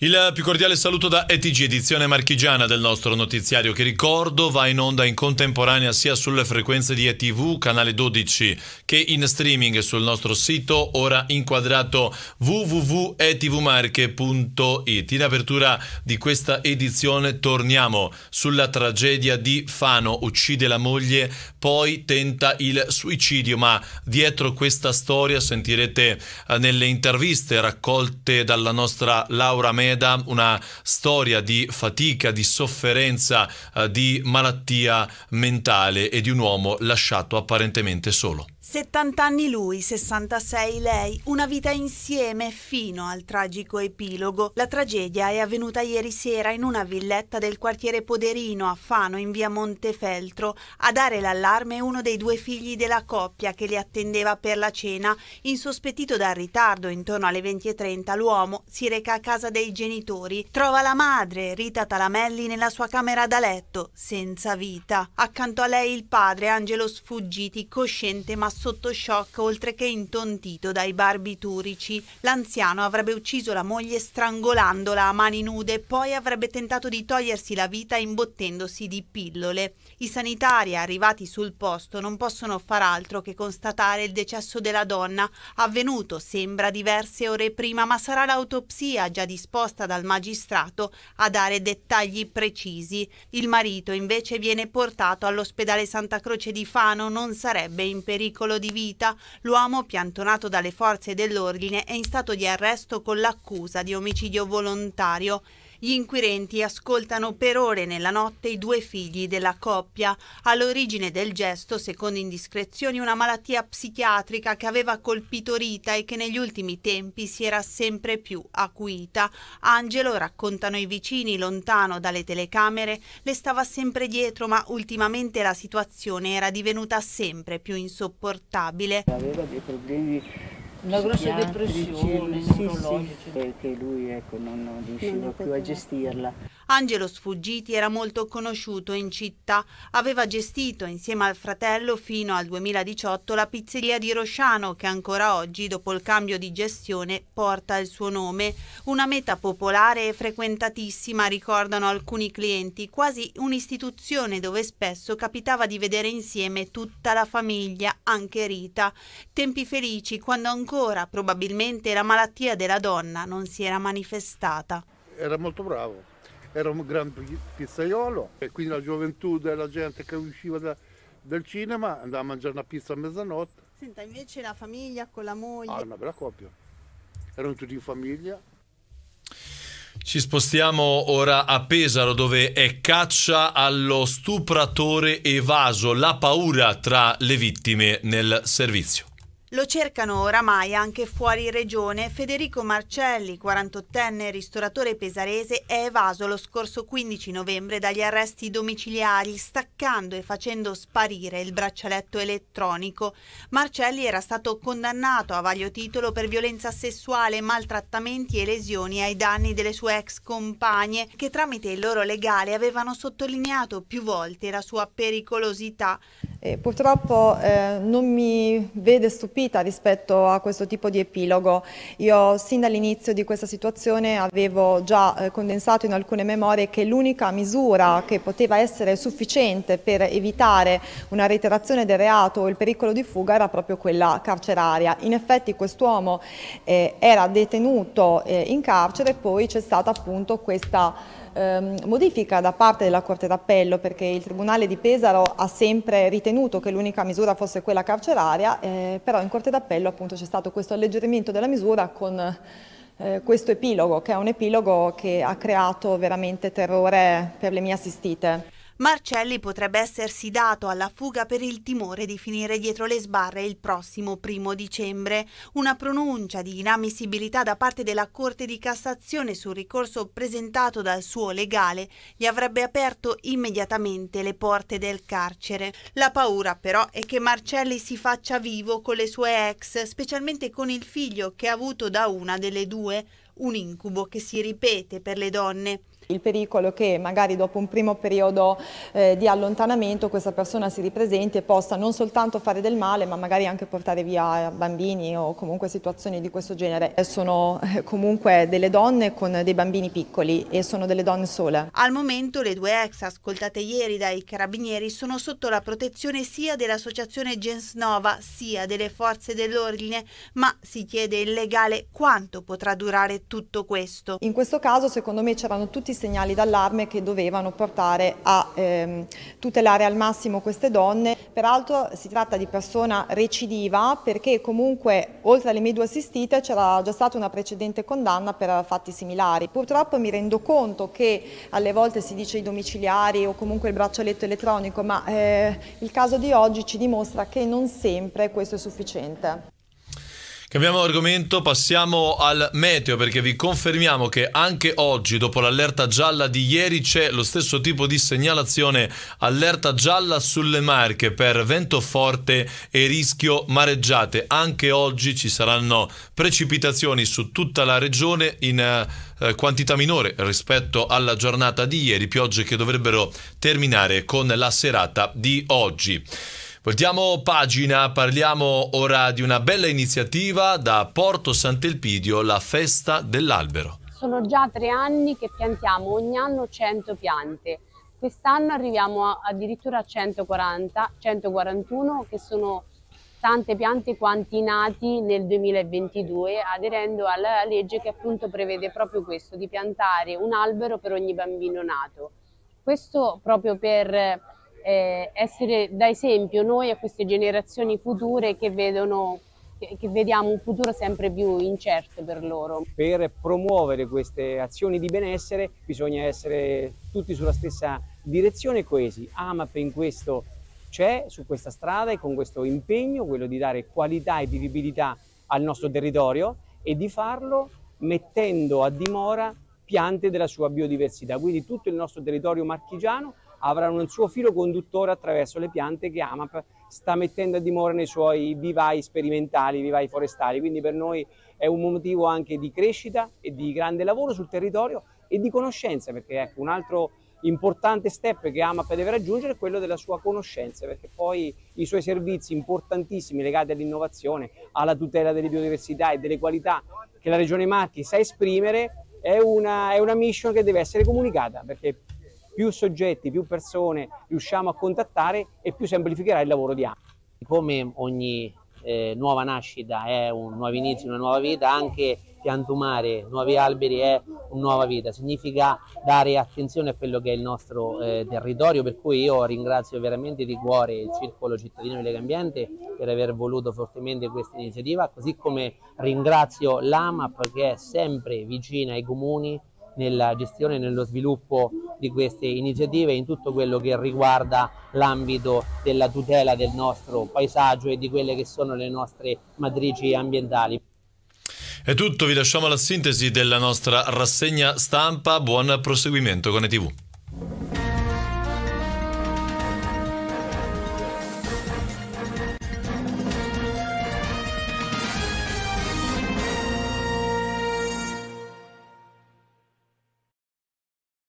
Il più cordiale saluto da ETG, edizione marchigiana del nostro notiziario che ricordo va in onda in contemporanea sia sulle frequenze di ETV, canale 12, che in streaming sul nostro sito, ora inquadrato www.etvmarche.it. In apertura di questa edizione torniamo sulla tragedia di Fano, uccide la moglie, poi tenta il suicidio, ma dietro questa storia sentirete eh, nelle interviste raccolte dalla nostra Laura Mera Pineda, una storia di fatica, di sofferenza, eh, di malattia mentale e di un uomo lasciato apparentemente solo. 70 anni lui, 66 lei, una vita insieme fino al tragico epilogo. La tragedia è avvenuta ieri sera in una villetta del quartiere Poderino a Fano in via Montefeltro. A dare l'allarme è uno dei due figli della coppia che li attendeva per la cena. Insospettito dal ritardo, intorno alle 20.30 l'uomo si reca a casa dei genitori. Trova la madre, Rita Talamelli, nella sua camera da letto, senza vita. Accanto a lei il padre, Angelo Sfuggiti, cosciente ma sotto shock oltre che intontito dai barbiturici. L'anziano avrebbe ucciso la moglie strangolandola a mani nude, poi avrebbe tentato di togliersi la vita imbottendosi di pillole. I sanitari arrivati sul posto non possono far altro che constatare il decesso della donna, avvenuto sembra diverse ore prima, ma sarà l'autopsia già disposta dal magistrato a dare dettagli precisi. Il marito invece viene portato all'ospedale Santa Croce di Fano, non sarebbe in pericolo pericolo di vita. L'uomo, piantonato dalle forze dell'ordine, è in stato di arresto con l'accusa di omicidio volontario. Gli inquirenti ascoltano per ore nella notte i due figli della coppia. All'origine del gesto, secondo indiscrezioni, una malattia psichiatrica che aveva colpito Rita e che negli ultimi tempi si era sempre più acuita. Angelo, raccontano i vicini, lontano dalle telecamere, le stava sempre dietro, ma ultimamente la situazione era divenuta sempre più insopportabile. Aveva dei problemi una grossa depressione, sì, sì, perché lui ecco, non, non riusciva non più a gestirla. Angelo Sfuggiti era molto conosciuto in città. Aveva gestito insieme al fratello fino al 2018 la pizzeria di Rosciano che ancora oggi, dopo il cambio di gestione, porta il suo nome. Una meta popolare e frequentatissima, ricordano alcuni clienti, quasi un'istituzione dove spesso capitava di vedere insieme tutta la famiglia, anche Rita. Tempi felici quando ancora probabilmente la malattia della donna non si era manifestata. Era molto bravo, era un gran pizzaiolo e quindi la gioventù della gente che usciva da, dal cinema andava a mangiare una pizza a mezzanotte. Senta, invece la famiglia con la moglie... Ah, una bella coppia. Erano tutti in famiglia. Ci spostiamo ora a Pesaro dove è caccia allo stupratore evaso, la paura tra le vittime nel servizio. Lo cercano oramai anche fuori regione Federico Marcelli, 48enne ristoratore pesarese, è evaso lo scorso 15 novembre dagli arresti domiciliari, staccando e facendo sparire il braccialetto elettronico. Marcelli era stato condannato a vario titolo per violenza sessuale, maltrattamenti e lesioni ai danni delle sue ex compagne, che tramite il loro legale avevano sottolineato più volte la sua pericolosità. E purtroppo eh, non mi vede stupita rispetto a questo tipo di epilogo. Io sin dall'inizio di questa situazione avevo già eh, condensato in alcune memorie che l'unica misura che poteva essere sufficiente per evitare una reiterazione del reato o il pericolo di fuga era proprio quella carceraria. In effetti quest'uomo eh, era detenuto eh, in carcere e poi c'è stata appunto questa ehm, modifica da parte della Corte d'Appello perché il Tribunale di Pesaro ha sempre ritenuto che l'unica misura fosse quella carceraria, eh, però in Corte d'Appello appunto c'è stato questo alleggerimento della misura con eh, questo epilogo, che è un epilogo che ha creato veramente terrore per le mie assistite. Marcelli potrebbe essersi dato alla fuga per il timore di finire dietro le sbarre il prossimo primo dicembre. Una pronuncia di inammissibilità da parte della Corte di Cassazione sul ricorso presentato dal suo legale gli avrebbe aperto immediatamente le porte del carcere. La paura però è che Marcelli si faccia vivo con le sue ex, specialmente con il figlio che ha avuto da una delle due, un incubo che si ripete per le donne il pericolo che magari dopo un primo periodo eh, di allontanamento questa persona si ripresenti e possa non soltanto fare del male ma magari anche portare via bambini o comunque situazioni di questo genere. Eh, sono eh, comunque delle donne con dei bambini piccoli e sono delle donne sole. Al momento le due ex ascoltate ieri dai carabinieri sono sotto la protezione sia dell'associazione Gens Nova sia delle forze dell'ordine ma si chiede il legale quanto potrà durare tutto questo. In questo caso secondo me c'erano tutti segnali d'allarme che dovevano portare a ehm, tutelare al massimo queste donne. Peraltro si tratta di persona recidiva perché comunque oltre alle medue assistite c'era già stata una precedente condanna per fatti similari. Purtroppo mi rendo conto che alle volte si dice i domiciliari o comunque il braccialetto elettronico, ma eh, il caso di oggi ci dimostra che non sempre questo è sufficiente. Cambiamo argomento, passiamo al meteo perché vi confermiamo che anche oggi, dopo l'allerta gialla di ieri, c'è lo stesso tipo di segnalazione allerta gialla sulle Marche per vento forte e rischio mareggiate. Anche oggi ci saranno precipitazioni su tutta la regione in eh, quantità minore rispetto alla giornata di ieri, piogge che dovrebbero terminare con la serata di oggi. Voltiamo pagina, parliamo ora di una bella iniziativa da Porto Sant'Elpidio, la festa dell'albero. Sono già tre anni che piantiamo ogni anno 100 piante. Quest'anno arriviamo a, addirittura a 140, 141 che sono tante piante quanti nati nel 2022 aderendo alla legge che appunto prevede proprio questo, di piantare un albero per ogni bambino nato. Questo proprio per eh, essere da esempio noi a queste generazioni future che vedono che vediamo un futuro sempre più incerto per loro. Per promuovere queste azioni di benessere bisogna essere tutti sulla stessa direzione coesi. AMAP in questo c'è, su questa strada e con questo impegno, quello di dare qualità e vivibilità al nostro territorio e di farlo mettendo a dimora piante della sua biodiversità, quindi tutto il nostro territorio marchigiano avranno un suo filo conduttore attraverso le piante che AMAP sta mettendo a dimora nei suoi vivai sperimentali, vivai forestali, quindi per noi è un motivo anche di crescita e di grande lavoro sul territorio e di conoscenza, perché ecco, un altro importante step che AMAP deve raggiungere è quello della sua conoscenza, perché poi i suoi servizi importantissimi legati all'innovazione, alla tutela delle biodiversità e delle qualità che la Regione Marchi sa esprimere, è una, è una mission che deve essere comunicata, perché più soggetti, più persone riusciamo a contattare e più semplificherà il lavoro di ambito. Come ogni eh, nuova nascita è un nuovo inizio, una nuova vita, anche piantumare nuovi alberi è una nuova vita, significa dare attenzione a quello che è il nostro eh, territorio, per cui io ringrazio veramente di cuore il Circolo Cittadino di Lega Ambiente per aver voluto fortemente questa iniziativa, così come ringrazio l'AMAP che è sempre vicina ai comuni, nella gestione e nello sviluppo di queste iniziative in tutto quello che riguarda l'ambito della tutela del nostro paesaggio e di quelle che sono le nostre matrici ambientali. È tutto, vi lasciamo la sintesi della nostra rassegna stampa, buon proseguimento con ETV.